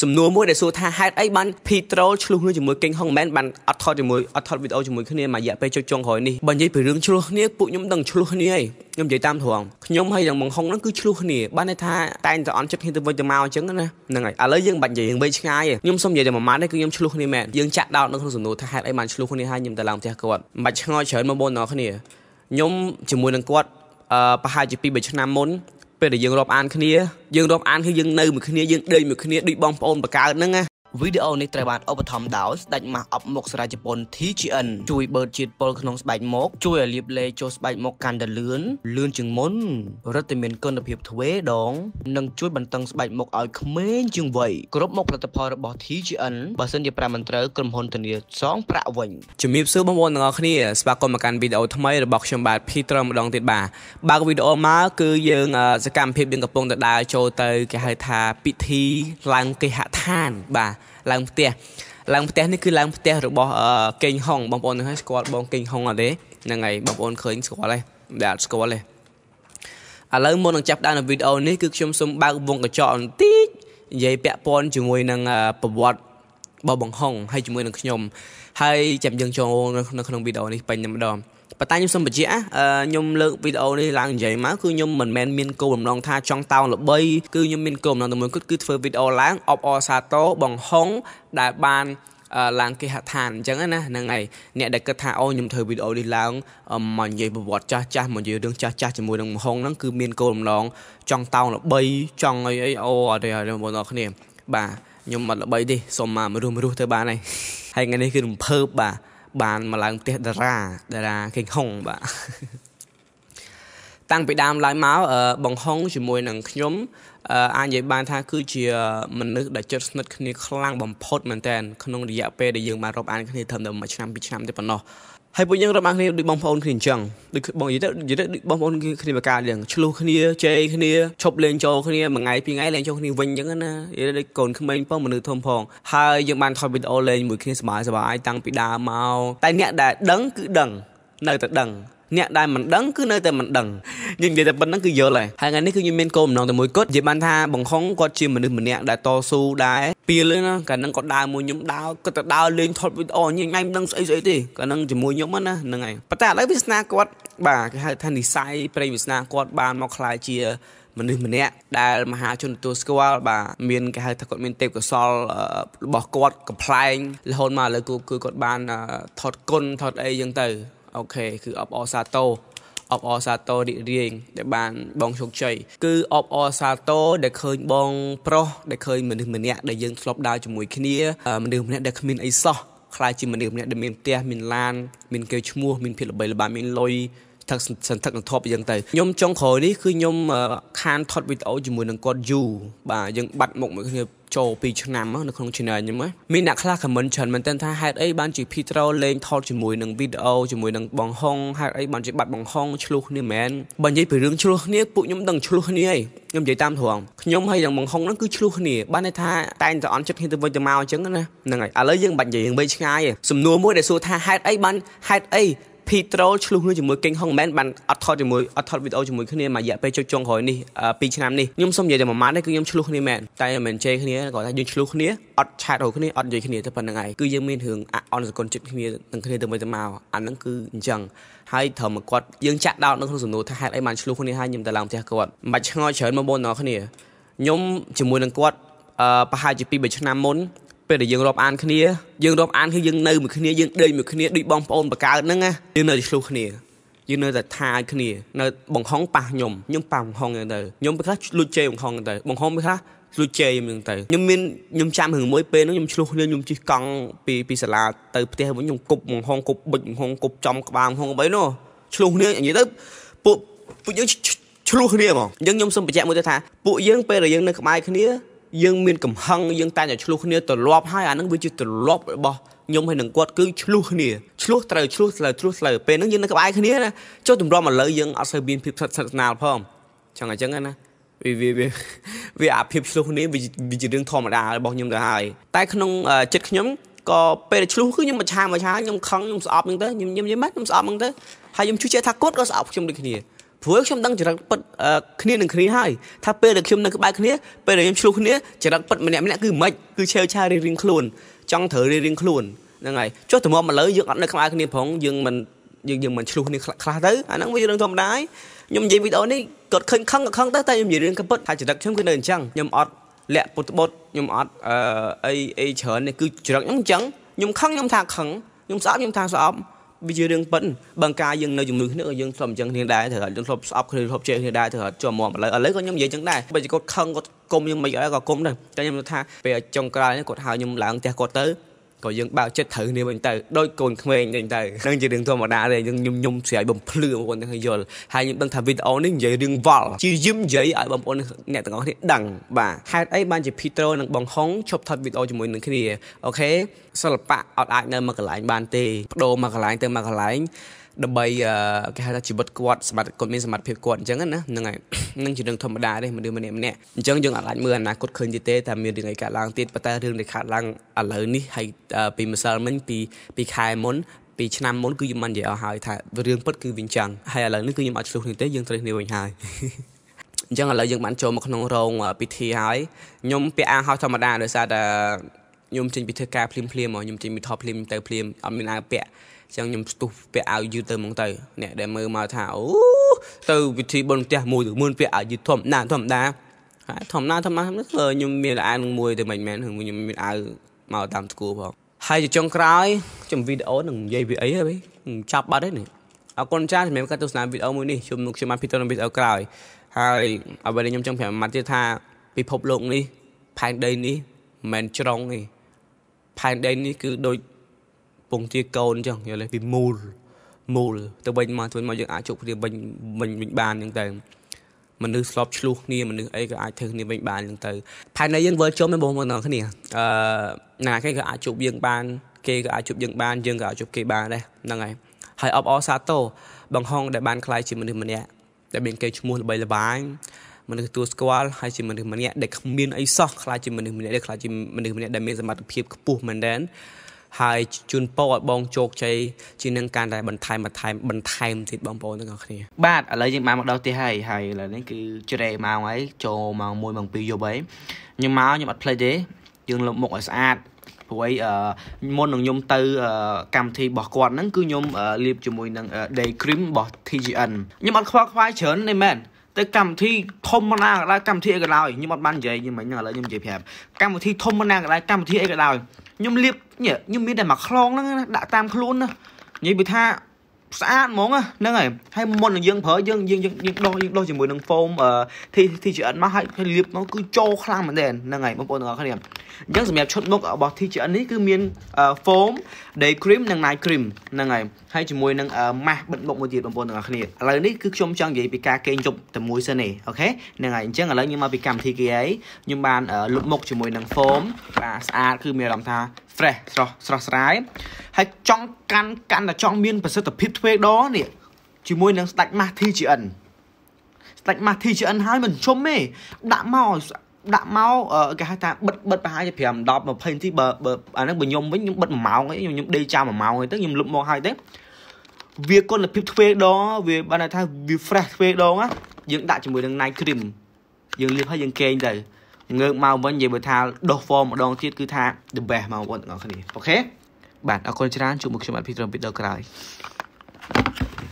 សំណួរមួយដែលសួរថាហេតុអីបាន Petrol ឆ្លោះគ្នាជាមួយ King Hong Man បានអត់ថតជាមួយអត់ថតវីដេអូជាមួយគ្នាមួយរយៈពេលចុចចុងក្រោយនេះបើនិយាយពីរឿងឆ្លោះគ្នាពួកខ្ញុំដឹងឆ្លោះគ្នាហើយខ្ញុំនិយាយតាមត្រង់ខ្ញុំហើយនឹងបងហុងហ្នឹងគឺឆ្លោះគ្នាបានន័យថាតែងតែអន់ចិត្តគ្នាទៅវិញទៅមកអញ្ចឹងណាហ្នឹងហើយឥឡូវយើងបាច់និយាយរឿងវែងឆ្ងាយខ្ញុំសុំនិយាយតែមួយម៉ាត់ទេគឺខ្ញុំឆ្លោះគ្នាមែនយើងចាក់ដោតនៅក្នុងសំណួរថាហេតុអីបានឆ្លោះគ្នាហើយខ្ញុំទៅឡើងផ្ទះគាត់មិនបាច់ឆ្ងល់ច្រើនមកបងនរគ្នាខ្ញុំជាមួយនឹងគាត់អឺប្រហែលជា2 3ឆ្នាំមុនពេលដែលយើងរាប់អានគ្នាយើងរាប់អានគឺយើងនៅមួយគ្នាយើងដេកមួយគ្នាដូចបងប្អូនបកើតហ្នឹងណាវីដេអូនេះត្រូវបានឧបត្ថម្ភដោយស្ដេចម៉ាស់អប់មុខស្រាជប៉ុន TGN ជួយបឺតជាតិពុលក្នុងស្បែកមុខជួយឲ្យលាបលេចូលស្បែកមុខកាន់តែលឿនលឿនជាងមុនរឹតតែមានគុណភាពទ្វេដងនិងជួយបន្តឹងស្បែកមុខឲ្យក្មេងជាងវ័យគ្រប់មុខផលិតផលរបស់ TGN បើសិនជាប្រាំមិនត្រូវក្រុមហ៊ុនធានាសងប្រាក់វិញជំរាបសួរបងប្អូនទាំងអស់គ្នាស្វាគមន៍មកកាន់វីដេអូថ្មីរបស់ខ្ញុំបាទ Peter ម្ដងទៀតបាទបើកវីដេអូមកគឺយើងសកម្មភាពយើងកំពុងទៅដើរចូលទៅគេហៅថាពិធីឡើងគេហដ្ឋានបាទឡើងផ្ទះឡើងផ្ទះនេះគឺឡើងផ្ទះរបស់កេងហុងបងប្អូននឹងឲ្យស្គាល់បងកេងហុងអត់ទេហ្នឹងហើយបងប្អូនឃើញស្គាល់ហើយដែលស្គាល់ទេឥឡូវមុននឹងចាប់ផ្ដើមនៅវីដេអូនេះគឺខ្ញុំសូមបើកវងកញ្ចក់បន្តិចនិយាយពាក់ព័ន្ធជាមួយនឹងប្រវត្តិរបស់បងហុងហើយជាមួយនឹងខ្ញុំ ហើយចាំយើងចូលនៅក្នុងវីដេអូនេះពេញតែម្ដងប៉ុន្តែខ្ញុំសូមបញ្ជាក់ខ្ញុំលើកវីដេអូនេះឡើងនិយាយមកគឺខ្ញុំមិនមែនមានគោលបំណងថាចង់តោនល្បីគឺខ្ញុំមានគោលបំណងតែមួយគត់គឺធ្វើវីដេអូឡើងអបអរសាទរបងហុងដែលបានឡើងគេហដ្ឋានអញ្ចឹងណាហ្នឹងហើយអ្នកដែលគិតថាអូខ្ញុំធ្វើវីដេអូនេះឡើងមកនិយាយប្រវត្តិចាស់ចាស់មកនិយាយរឿងចាស់ចាស់ជាមួយនឹងមហុងហ្នឹងគឺមានគោលបំណងចង់តោនល្បីចង់អីអីអូអត់ទេអត់ទេបងប្អូនគ្នាបាទខ្ញុំអត់ល្បីទេសូមមកមនុស្សមនុស្សទៅបានហើយហើយថ្ងៃនេះគឺរំភើបបាទបានមកឡើងផ្ទះតារាតារាខេងហុងបាទតាំងពីដើមឡើយមកបងហុងជាមួយនឹងខ្ញុំ អាចនិយាយបាន ថាគឺជា មនុស្សដែលចិត្តស្និទ្ធគ្នាខ្លាំងបំផុតមែនតើក្នុងរយៈពេលដែលយើងបានរាប់អានគ្នាត្រឹមតែមួយឆ្នាំពីរឆ្នាំតែប៉ុណ្ណោះហើយពួកយើងរាប់អានគ្នាដូចបងប្អូនគ្នាអញ្ចឹងដូចបងនិយាយទៅនិយាយទៅដូចបងប្អូនគ្នាមកការអញ្ចឹងឆ្លោះគ្នាជែកគ្នាឈប់លេងចូលគ្នាមួយថ្ងៃពីរថ្ងៃលេងចូលគ្នាវិញអញ្ចឹងណានិយាយដូចកូនក្មេងផងមនុស្សធំផងហើយយើងបានថតវីដេអូលេងមួយគ្នាសប្បាយសប្បាយតាំងពីដើមមកតែអ្នកដែលដឹងគឺដឹងនៅតែដឹងអ្នកដែលមិនដឹងគឺនៅតែមិនដឹងយើងនិយាយតែប៉ុណ្្នឹងគឺយល់ហើយហើយថ្ងៃនេះគឺខ្ញុំមានគោលបំណងតែមួយគត់និយាយបានថាបង្ខំគាត់ជាមនុស្សម្នាក់ដែលតស៊ូដែរពីលណាកាលហ្នឹងគាត់ដើរមួយខ្ញុំដើរគាត់ទៅដើរលេងថតវីដេអូញញ៉ៃមិនដឹងស្អីស្អីទេកាលហ្នឹងជាមួយខ្ញុំណាហ្នឹងហើយប៉ុន្តែឥឡូវវាសនាគាត់បាទគេហៅថានិស័យប្រេងវាសនាគាត់បានមកខ្លាយជាមនុស្សម្នាក់ដែលមហាជនទទួលស្គាល់បាទមានគេហៅថាគាត់មានទេពកោសលរបស់គាត់កំ pl ែងរហូតមកឥឡូវគឺគាត់បានថតគុណថតអីចឹងទៅអូខេគឺអបអសាតូអបអសាតូរីករាយដែលបានបងជោគជ័យគឺអបអសាតូដែលឃើញបងប្រុសដែលឃើញមនុស្សម្នាក់ដែលយើងធ្លាប់ដើរជាមួយគ្នា មនុស្សម្នាក់ដែលគ្មានអីសោះខ្លាចជាមនុស្សម្នាក់ដែលមានផ្ទះមានឡានមានកេរ្តិ៍ឈ្មោះមានភាពល្បីល្បាញមានលុយន្ធឹកសន្ធឹកនឹងធប់អញ្ចឹងទៅខ្ញុំចុងក្រោយនេះគឺខ្ញុំខានថតវីដេអូជាមួយនឹងគាត់យូរបាទយើងបាត់មុខមួយគ្នាចូល2ឆ្នាំនៅក្នុង channel ខ្ញុំមានអ្នកខ្លះ comment ច្រើនមែនទែនថាហេតុអីបានជា Petro លេងថតជាមួយនឹងវីដេអូជាមួយនឹងបងហុងហេតុអីបានជាបាត់បងហុងឆ្លោះគ្នាមែនបើនិយាយពីរឿងឆ្លោះគ្នាពួកខ្ញុំដឹងឆ្លោះគ្នាឯងខ្ញុំនិយាយតាមត្រង់ខ្ញុំហើយនឹងបងហុងហ្នឹងគឺឆ្លោះគ្នាបានន័យថាតែងតែអន់ចិត្តគ្នាទៅវិញទៅមកអញ្ចឹងណាហ្នឹងហើយឥឡូវយើងបាច់និយាយរឿងវែងឆ្ងាយឯងសំណួរមួយដែលសួរថាហេតុអីបានហេតុអីភីត្រូលឆ្លុះនោះជាមួយ King Hong Man បានអត់ថតជាមួយអត់ថតវីដេអូជាមួយគ្នាមួយរយៈពេលចុចចុងក្រោយនេះ2ឆ្នាំនេះខ្ញុំសូមនិយាយតែមួយម៉ាត់នេះគឺខ្ញុំឆ្លុះគ្នាមែនតែមិនជេរគ្នាគាត់ថាយើងឆ្លុះគ្នាអត់ឆាតរកគ្នាអត់និយាយគ្នាតែប៉ុណ្្នឹងឯងគឺយើងមានរឿងអអនសគុណចិត្តគ្នាទាំងគ្នាទៅវិញទៅមកអាហ្នឹងគឺអញ្ចឹងហើយត្រឹមគាត់យើងចាក់ដោតនៅក្នុងសំណួរថាហេតុអីបានឆ្លុះគ្នាហើយខ្ញុំទៅឡើងផ្ទះគាត់មិនបាច់ឆ្ងល់ច្រើនមកបងប្អូនគ្នាខ្ញុំជាមួយនឹងគាត់ប្រហែលជា2 3ឆ្នាំមុនពេលដែលយើងរាប់អានគ្នាយើងរាប់អានគឺយើងនៅមួយគ្នាយើងដេកមួយគ្នាដូចបងប្អូនបកើតហ្នឹងណាយើងនៅតែឆ្លោះគ្នាយើងនៅតែថាឲ្យគ្នានៅបង្ហុងប៉ះខ្ញុំខ្ញុំប៉ះបង្ហុងហ្នឹងទៅខ្ញុំពេលខ្លះលួចជេរបង្ហុងហ្នឹងទៅបង្ហុងពេលខ្លះលួចជេរខ្ញុំហ្នឹងទៅខ្ញុំមានខ្ញុំចាំរឿងមួយពេលហ្នឹងខ្ញុំឆ្លោះគ្នាខ្ញុំជិះកង់ពីពីសាលាទៅផ្ទះវិញខ្ញុំគប់បង្ហុងគប់បិចបង្ហុងគប់ចំក្បាលបង្ហុងអីនោះឆ្លោះគ្នានិយាយទៅពួកពួកយើងឆ្លោះគ្នាហ្មងអញ្ចឹងខ្ញុំសូមបញ្ជាក់មួយទៀតថាពួកយើងពេលដែលយើងនៅក្បែរគ្នាយើងមានកំហឹងយើងតែងតែឆ្លោះគ្នាទៅលាប់ហើយអានឹងវាជាទលាប់របស់ខ្ញុំហើយនឹងគាត់គឺឆ្លោះគ្នាឆ្លោះត្រូវឆ្លោះស្លើឆ្លោះស្លើពេលហ្នឹងយើងនៅក្បែរគ្នាណាចុះទម្រាំឥឡូវយើងអត់សូវមានភាពស្និទ្ធស្នាលផងចង់អញ្ចឹងណាវាវាវាវាអាភាពឆ្លោះគ្នាវាវាជារឿងធម្មតារបស់ខ្ញុំទៅហើយតែក្នុង ចិត្តខ្ញុំក៏ពេលឆ្លោះគឺខ្ញុំមកឆាមកឆាខ្ញុំខឹងខ្ញុំស្អប់ហ្នឹងទៅខ្ញុំខ្ញុំមិនខ្ញុំស្អប់ហ្នឹងទៅហើយខ្ញុំជឿជាក់ថាគាត់ក៏ស្អប់ខ្ញុំដូចគ្នាព្រោះខ្ញុំដឹងចរិតពិតគ្នានឹងគ្នាហើយថាពេលដែលខ្ញុំនៅក្បែរគ្នាពេលដែលខ្ញុំឆ្លុះគ្នាចរិតពិតម្នាក់ម្នាក់គឺមិនគឺឆេវឆារៀងរៀងខ្លួនចង់ត្រូវរៀងរៀងខ្លួនហ្នឹងហើយចុះទៅមកឥឡូវយើងអត់នៅក្បែរគ្នាផងយើងមិនយើងយើងមិនឆ្លុះគ្នាខ្លះទៅអាហ្នឹងវារឿងធម្មតាហើយខ្ញុំនិយាយវីដេអូនេះគាត់ឃើញខឹងក៏ខឹងទៅតែខ្ញុំនិយាយរឿងក៏ពិតថាចរិតខ្ញុំគឺនៅអញ្ចឹងខ្ញុំអត់លាក់ពុតបុតខ្ញុំអត់អីអីច្រើននេះគឺចរិតខ្ញុំអញ្ចឹងខ្ញុំខឹងខ្ញុំថាខឹងខ្ញុំស្អប់ខ្ញុំថាស្អប់វាជារឿងប៉ិនបើការយើងនៅជំនួសគ្នាយើងធ្លាប់អញ្ចឹងគ្នាដែរត្រូវយើងធ្លាប់ស្អប់គ្នាធ្លាប់ជែកគ្នាដែរត្រូវជាប់មកឥឡូវឥឡូវក៏ខ្ញុំនិយាយអញ្ចឹងដែរបើគាត់ខឹងគាត់គុំខ្ញុំមិនអីក៏គុំដែរតែខ្ញុំថាពេលចុងក្រោយនេះគាត់ហៅខ្ញុំឡើងផ្ទះគាត់ទៅក៏យើងបើកចិត្តត្រូវគ្នាវិញទៅដោយកូនក្មេងវិញទៅនឹងជារឿងធម្មតាទេយើងញុំញុំស្រាយបំភ្លឺបងប្អូនទាំងយល់ហើយខ្ញុំដឹងថាវីដេអូនេះនិយាយរឿងវល់ជាយឹមនិយាយឲ្យបងប្អូនអ្នកទាំងអស់គ្នាដឹងបាទហេតុអីបានជា Petro និងបងហុងឈប់ថតវីដេអូជាមួយនឹងគ្នាអូខេសិល្បៈអត់អាចនៅមួយកន្លែងបានទេបដូរមួយកន្លែងទៅមួយកន្លែងដើម្បីគេហៅថាជីវិតគាត់សមត្ថគាត់មានសមត្ថភាពគាត់អញ្ចឹងណាហ្នឹងហើយនឹងជារឿងធម្មតាទេមនុស្សម្នាក់ម្នាក់អញ្ចឹងយើងអាចមើលអនាគតឃើញទៀតទេតែមានរឿងអីកើតឡើងទៀតប៉ុន្តែរឿងដែលកើតឡើងឥឡូវនេះហើយពីម្សិលមិញពីពីខែមុនពីឆ្នាំមុនគឺខ្ញុំមិននិយាយអស់ហើយថារឿងពិតគឺវាអញ្ចឹងហើយឥឡូវនេះគឺខ្ញុំអត់ឆ្លោះនេះទេយើងត្រូវគ្នាវិញហើយអញ្ចឹងឥឡូវយើងបានចូលមកក្នុងរោងពិធីហើយខ្ញុំពាក់អាវហោះធម្មតាដោយសារតែខ្ញុំចេញពីធ្វើការភ្លាមភ្លាមមកខ្ញុំចេញពីថតភ្លាមទៅភ្លាមអត់មានអាវពាក់ចឹងខ្ញុំផ្ទុះពាក់អាវយឺតទៅហ្មងទៅអ្នកដែលមើលមកថាអូទៅពិធីបុណ្យផ្ទះមួយទៅមើលពាក់អាវយឺតធម្មតាធម្មតាធម្មតាធម្មតាខ្ញុំមានអាវនឹងមួយទៅមិនមែនខ្ញុំមានអាវមកតាមស្គូផងហើយចុងក្រោយខ្ញុំវីដេអូនឹងនិយាយពីអីហើយចាប់បាត់ហើយនេះអរគុណចាសម្រាប់ការទស្សនាវីដេអូមួយនេះជួបមុខខ្ញុំបានពីទៅក្នុងវីដេអូក្រោយហើយ អ្វីដែលខ្ញុំចង់ប្រាប់មកទៀតថា ពិភពលោកនេះផែនដីនេះមិនមែនច្រងទេផែនដីនេះគឺដូចពងទាកូនអញ្ចឹងយល់ទេពីមូលមូលទៅវិញមកទៅវិញមកយើងអាចជប់គ្នាវិញវិញវិញបានអញ្ចឹងទៅមនុស្សធ្លាប់ឆ្លោះគ្នាមនុស្សអីក៏អាចធ្វើគ្នាវិញបានអញ្ចឹងទៅផែននៃយើងវិលជុំឯបងប្អូនទាំងគ្នាអឺណាគេក៏អាចជប់យើងបាន គេក៏អាចជប់យើងបានយើងក៏អាចជប់គេបានដែរហ្នឹងហើយហើយអបអរសាទរបងហងដែលបានខ្លាយជាមនុស្សម្នាក់ដែលមានគេឈ្មោះល្បីល្បាញមនុស្សទទួលស្គាល់ហើយជាមនុស្សម្នាក់ដែលគ្មានអីសោះខ្លាចជាមនុស្សម្នាក់ដែលខ្លាចជាមនុស្សម្នាក់ដែលមានសមត្ថភាពខ្ពស់មែនតើហើយជូនពរឲ្យបងជោគជ័យជាងនឹងការតែបន្ថែមបន្ថែមបន្ថែមទៀតបងប្អូនទាំងអស់គ្នាបាទឥឡូវយើងបានមកដល់ទីហើយហើយឥឡូវនេះគឺជ្រេម៉ោងហើយចូលម៉ោង1ម៉ោង2យប់ហើយខ្ញុំមកខ្ញុំអត់ភ្លេចទេយើងលុបមុខឲ្យស្អាតព្រោះអីមុននឹងខ្ញុំទៅកម្មវិធីរបស់គាត់ហ្នឹងគឺខ្ញុំលាបជាមួយនឹង Day Cream របស់ TGN ខ្ញុំអត់ខ្វល់ខ្វាយច្រើនទេមែនទៅកម្មវិធីធំណាក៏ដោយកម្មវិធីអីក៏ដោយខ្ញុំអត់បាននិយាយខ្ញុំមិញឥឡូវខ្ញុំនិយាយប្រាប់កម្មវិធីធំណាក៏ដោយកម្មវិធីអីក៏ដោយខ្ញុំលៀបខ្ញុំមានតែមួយខ្លងហ្នឹងដាក់តាមខ្លួនណានិយាយពីថាស្អាតហ្មងហ្នឹងហើយហើយមុននឹងយើងប្រើយើងយើងយើងដោះយើងដោះជាមួយនឹង foam TGN មកហើយលាបមកគឺចូលខ្លាំងមែនទែនហ្នឹងហើយបងប្អូនទាំងអស់គ្នាអញ្ចឹងសម្រាប់ឈុតមុខរបស់ TGN នេះគឺមាន foam day cream និង night cream ហ្នឹងហើយហើយជាមួយនឹង mask បិទមុខមួយទៀតបងប្អូនទាំងអស់គ្នាឥឡូវនេះគឺខ្ញុំចង់និយាយពីការគេងយប់តែមួយសិនទេអូខេហ្នឹងហើយអញ្ចឹងឥឡូវខ្ញុំមកពីកម្មវិធីគេហើយខ្ញុំបានលុបមុខជាមួយនឹង foam បាទស្អាតគឺមានអារម្មណ៍ថា fresh ស្រស់ស្រស់ស្រាយហើយចង់កាន់កាន់តែចង់មានប្រសិទ្ធភាពទ្វេដងនេះជាមួយនឹងស្ដាច់ម៉ាស់ TGN ស្ដាច់ម៉ាស់ TGN ហើយមិនជុំទេដាក់មកដាក់មកគេហៅថាបិទបិទប្រហែលជា5 10 20នាទីបើអាហ្នឹងបើខ្ញុំវិញខ្ញុំបិទ1ម៉ោងអីខ្ញុំខ្ញុំដេកចាំ1ម៉ោងអីទៅខ្ញុំលុបមកហើយទៅវាគុណភាពទ្វេដងវាបានថាវា fresh ទ្វេដងណាយើងដាក់ជាមួយនឹង night cream យើងលាបហើយយើងកេងទៅងើបមកវិញនិយាយបើថាដោះហ្វមម្ដងទៀតគឺថា the best មកបងប្អូនទាំងអស់គ្នាអូខេបាទអរគុណច្រើនជួបមកខ្ញុំអភិត្រឹមពីដល់ក្រោយ Thank you.